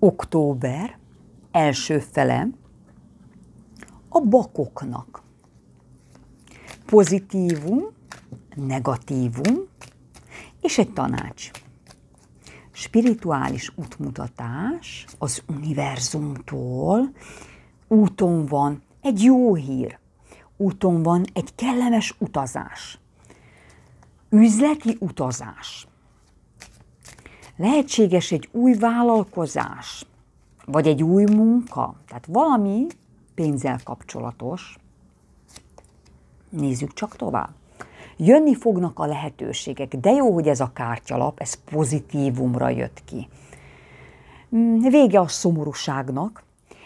október első fele a bakoknak. Pozitívum, negatívum és egy tanács. Spirituális útmutatás az univerzumtól. Úton van egy jó hír, úton van egy kellemes utazás, üzleti utazás, lehetséges egy új vállalkozás, vagy egy új munka, tehát valami pénzzel kapcsolatos. Nézzük csak tovább. Jönni fognak a lehetőségek, de jó, hogy ez a kártyalap, ez pozitívumra jött ki. Mm, vége a szomorúságnak,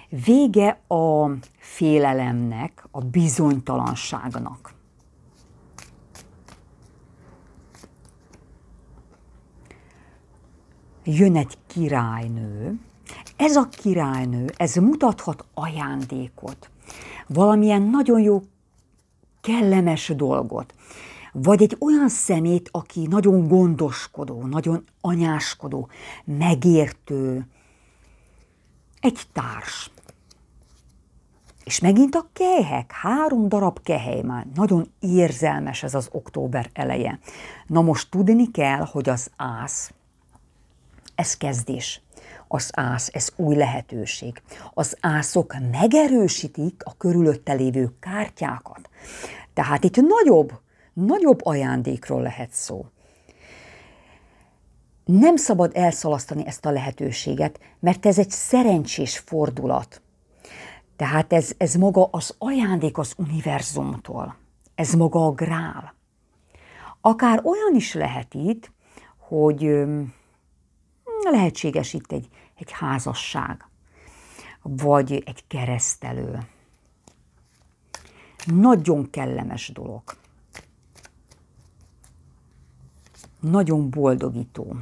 vége a félelemnek, a bizonytalanságnak. jön egy királynő, ez a királynő, ez mutathat ajándékot, valamilyen nagyon jó kellemes dolgot, vagy egy olyan szemét, aki nagyon gondoskodó, nagyon anyáskodó, megértő, egy társ. És megint a kehek, három darab kehely már, nagyon érzelmes ez az október eleje. Na most tudni kell, hogy az ász ez kezdés. Az ász, ez új lehetőség. Az ászok megerősítik a körülötte lévő kártyákat. Tehát itt nagyobb, nagyobb ajándékról lehet szó. Nem szabad elszalasztani ezt a lehetőséget, mert ez egy szerencsés fordulat. Tehát ez, ez maga az ajándék az univerzumtól. Ez maga a grál. Akár olyan is lehet itt, hogy Lehetséges itt egy, egy házasság, vagy egy keresztelő. Nagyon kellemes dolog. Nagyon boldogító.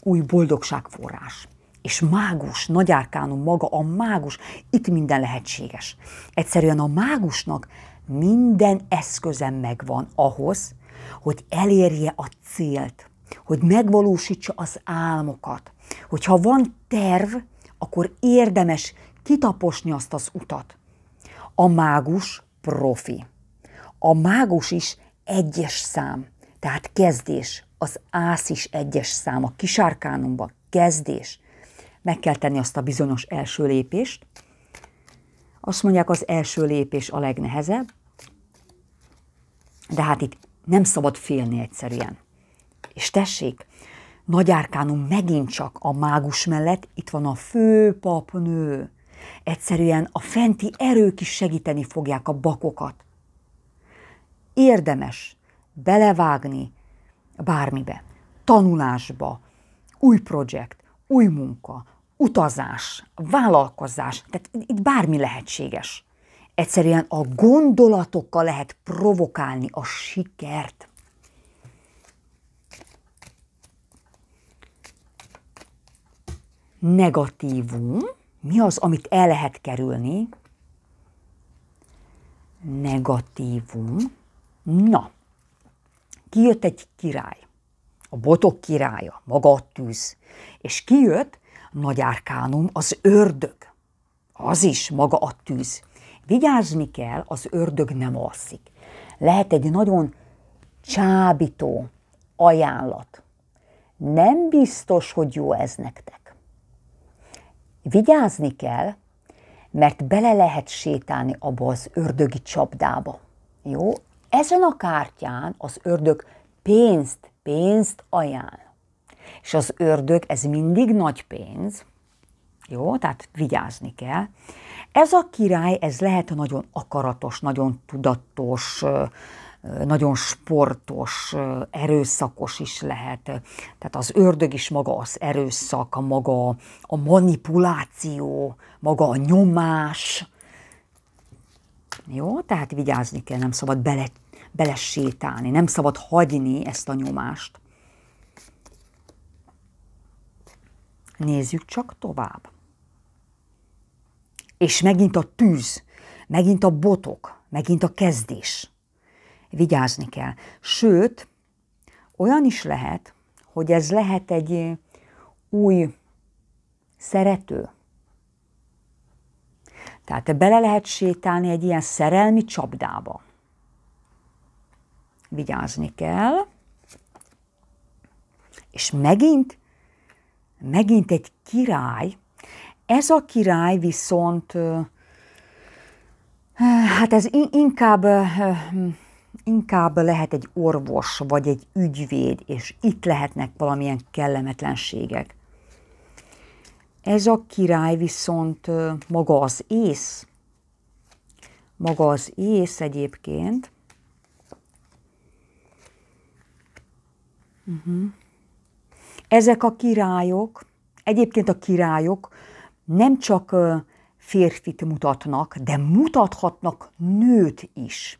Új boldogságforrás és mágus, nagyárkánum maga a mágus, itt minden lehetséges. Egyszerűen a mágusnak minden eszköze megvan ahhoz, hogy elérje a célt, hogy megvalósítsa az álmokat, hogy ha van terv, akkor érdemes kitaposni azt az utat. A mágus profi. A mágus is egyes szám, tehát kezdés. Az ász is egyes szám, a kisárkánumban kezdés. Meg kell tenni azt a bizonyos első lépést. Azt mondják, az első lépés a legnehezebb, de hát itt nem szabad félni egyszerűen. És tessék, Árkánum megint csak a mágus mellett itt van a főpapnő. Egyszerűen a fenti erők is segíteni fogják a bakokat. Érdemes belevágni bármibe, tanulásba, új projekt, új munka, utazás, vállalkozás, tehát itt bármi lehetséges. Egyszerűen a gondolatokkal lehet provokálni a sikert. negatívum, mi az, amit el lehet kerülni? Negatívum. Na, kijött egy király, a botok királya, maga a tűz, és kijött nagy árkánum, az ördög, az is maga a tűz. Vigyázni kell, az ördög nem alszik. Lehet egy nagyon csábító ajánlat. Nem biztos, hogy jó ez nektek. Vigyázni kell, mert bele lehet sétálni abba az ördögi csapdába. Jó? Ezen a kártyán az ördög pénzt, pénzt ajánl. És az ördög, ez mindig nagy pénz, jó, tehát vigyázni kell. Ez a király, ez lehet nagyon akaratos, nagyon tudatos, nagyon sportos, erőszakos is lehet. Tehát az ördög is maga az erőszak, a maga a manipuláció, maga a nyomás. Jó, tehát vigyázni kell, nem szabad bele, belesétálni, nem szabad hagyni ezt a nyomást. Nézzük csak tovább. És megint a tűz, megint a botok, megint a kezdés vigyázni kell. Sőt, olyan is lehet, hogy ez lehet egy eh, új szerető. Tehát te bele lehet sétálni egy ilyen szerelmi csapdába. Vigyázni kell. És megint, megint egy király. Ez a király viszont, eh, hát ez inkább eh, inkább lehet egy orvos vagy egy ügyvéd, és itt lehetnek valamilyen kellemetlenségek. Ez a király viszont maga az ész, maga az ész egyébként, Uh-huh. Ezek a királyok, egyébként a királyok nem csak férfit mutatnak, de mutathatnak nőt is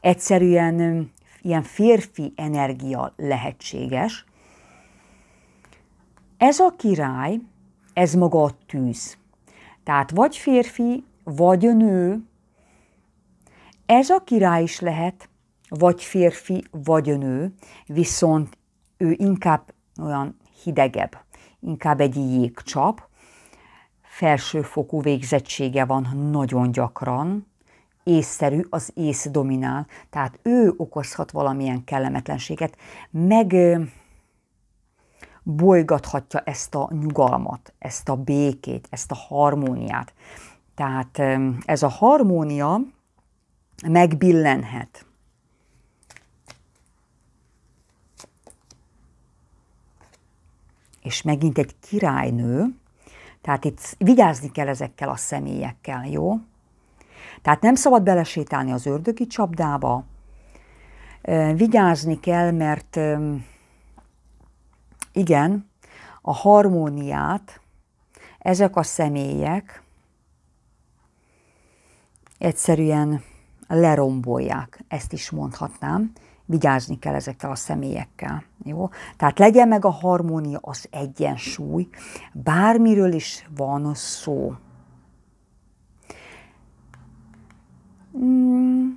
egyszerűen ilyen férfi energia lehetséges. Ez a király, ez maga a tűz. Tehát vagy férfi, vagy nő. Ez a király is lehet, vagy férfi, vagy nő, viszont ő inkább olyan hidegebb, inkább egy jégcsap, felsőfokú végzettsége van nagyon gyakran, észszerű, az ész dominál. Tehát ő okozhat valamilyen kellemetlenséget, meg bolygathatja ezt a nyugalmat, ezt a békét, ezt a harmóniát. Tehát ez a harmónia megbillenhet. És megint egy királynő, tehát itt vigyázni kell ezekkel a személyekkel, jó? Tehát nem szabad belesétálni az ördögi csapdába, vigyázni kell, mert igen, a harmóniát ezek a személyek egyszerűen lerombolják, ezt is mondhatnám. Vigyázni kell ezekkel a személyekkel. Jó? Tehát legyen meg a harmónia, az egyensúly, bármiről is van szó. Mm,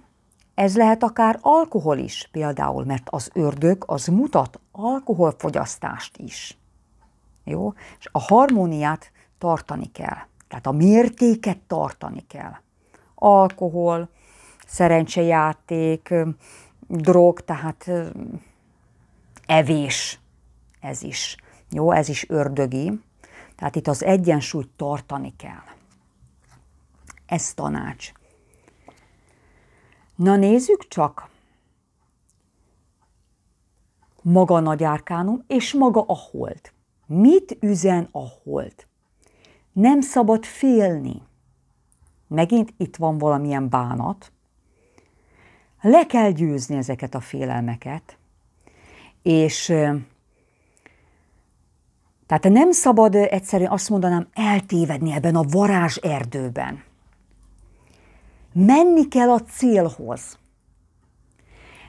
ez lehet akár alkohol is például, mert az ördög az mutat alkoholfogyasztást is. Jó? És a harmóniát tartani kell. Tehát a mértéket tartani kell. Alkohol, szerencsejáték, drog, tehát evés, ez is. Jó, ez is ördögi. Tehát itt az egyensúlyt tartani kell. Ez tanács. Na nézzük csak! Maga Nagy Árkánum és maga a hold. Mit üzen a hold? Nem szabad félni. Megint itt van valamilyen bánat. Le kell győzni ezeket a félelmeket, és tehát nem szabad egyszerűen azt mondanám eltévedni ebben a varázserdőben. Menni kell a célhoz.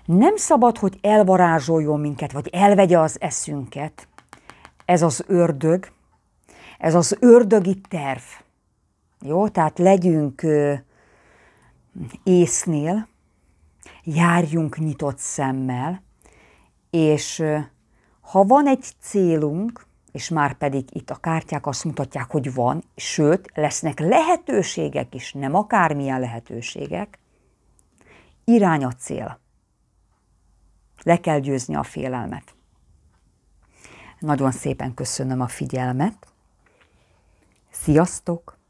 Nem szabad, hogy elvarázsoljon minket, vagy elvegye az eszünket. Ez az ördög, ez az ördögi terv. Jó, tehát legyünk ö, észnél, járjunk nyitott szemmel, és ö, ha van egy célunk, és már pedig itt a kártyák azt mutatják, hogy van, sőt, lesznek lehetőségek is, nem akármilyen lehetőségek. Irány a cél. Le kell győzni a félelmet. Nagyon szépen köszönöm a figyelmet. Sziasztok!